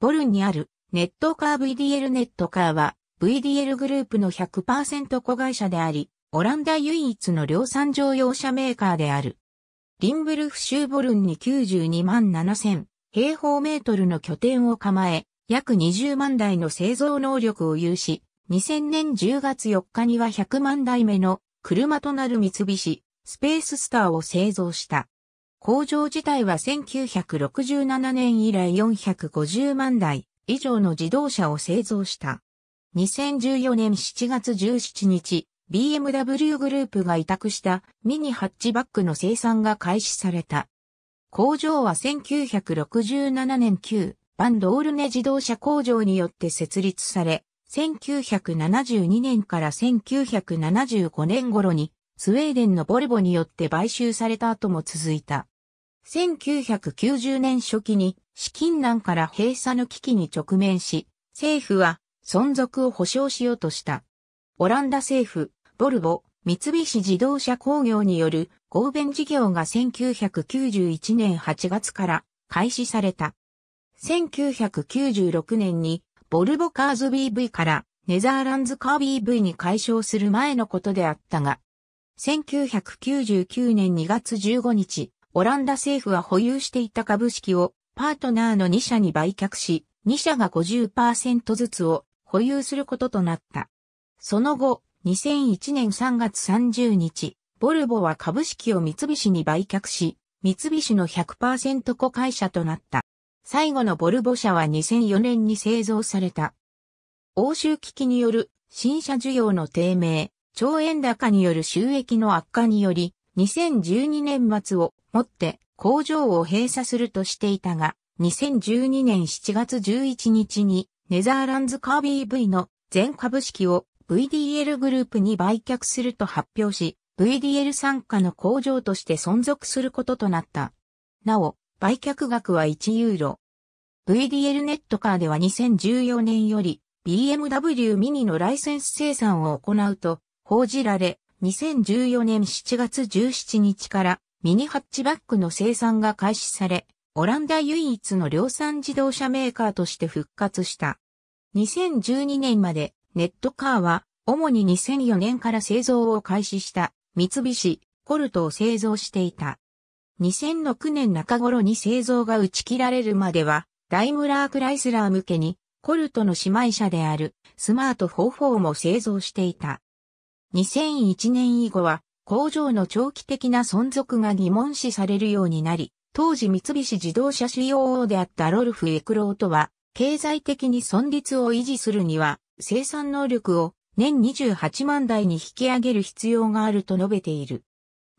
ボルンにあるネットカー VDL ネットカーは VDL グループの100%子会社であり、オランダ唯一の量産乗用車メーカーである。リンブルフ州ボルンに92万7000平方メートルの拠点を構え、約20万台の製造能力を有し、2000年10月4日には100万台目の車となる三菱、スペーススターを製造した。工場自体は1967年以来450万台以上の自動車を製造した。2014年7月17日、BMW グループが委託したミニハッチバックの生産が開始された。工場は1967年旧バンドールネ自動車工場によって設立され、1972年から1975年頃にスウェーデンのボルボによって買収された後も続いた。1990年初期に資金難から閉鎖の危機に直面し、政府は存続を保障しようとした。オランダ政府、ボルボ、三菱自動車工業による合弁事業が1991年8月から開始された。1996年にボルボカーズ BV からネザーランズカー BV に解消する前のことであったが、1999年2月15日、オランダ政府は保有していた株式をパートナーの2社に売却し、2社が50%ずつを保有することとなった。その後、2001年3月30日、ボルボは株式を三菱に売却し、三菱の100%子会社となった。最後のボルボ社は2004年に製造された。欧州危機による新車需要の低迷、超円高による収益の悪化により、2012年末をもって工場を閉鎖するとしていたが、2012年7月11日にネザーランズカービー V の全株式を VDL グループに売却すると発表し、VDL 参加の工場として存続することとなった。なお、売却額は1ユーロ。VDL ネットカーでは2014年より BMW ミニのライセンス生産を行うと報じられ、2014年7月17日からミニハッチバックの生産が開始され、オランダ唯一の量産自動車メーカーとして復活した。2012年までネットカーは主に2004年から製造を開始した三菱コルトを製造していた。2006年中頃に製造が打ち切られるまではダイムラークライスラー向けにコルトの姉妹車であるスマート44も製造していた。2001年以後は工場の長期的な存続が疑問視されるようになり、当時三菱自動車 COO であったロルフ・エクロートは、経済的に存立を維持するには、生産能力を年28万台に引き上げる必要があると述べている。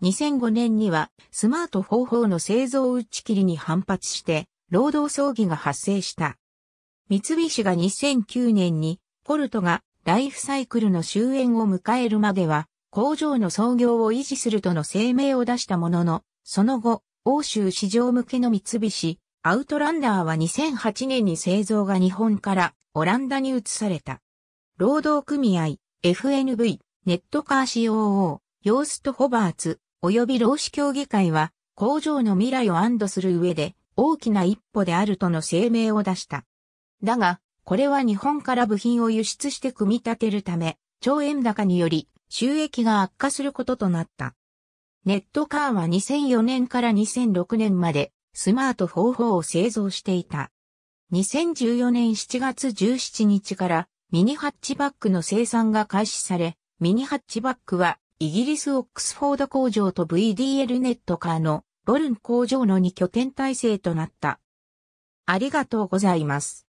2005年にはスマート方法の製造打ち切りに反発して労働争議が発生した。三菱が2009年にポルトがライフサイクルの終焉を迎えるまでは工場の操業を維持するとの声明を出したものの、その後、欧州市場向けの三菱、アウトランダーは2008年に製造が日本からオランダに移された。労働組合、FNV、ネットカー COO、ヨースト・ホバーツ、及び労使協議会は、工場の未来を安堵する上で、大きな一歩であるとの声明を出した。だが、これは日本から部品を輸出して組み立てるため、超円高により収益が悪化することとなった。ネットカーは2004年から2006年までスマート方法4を製造していた。2014年7月17日からミニハッチバックの生産が開始され、ミニハッチバックはイギリスオックスフォード工場と VDL ネットカーのボルン工場の2拠点体制となった。ありがとうございます。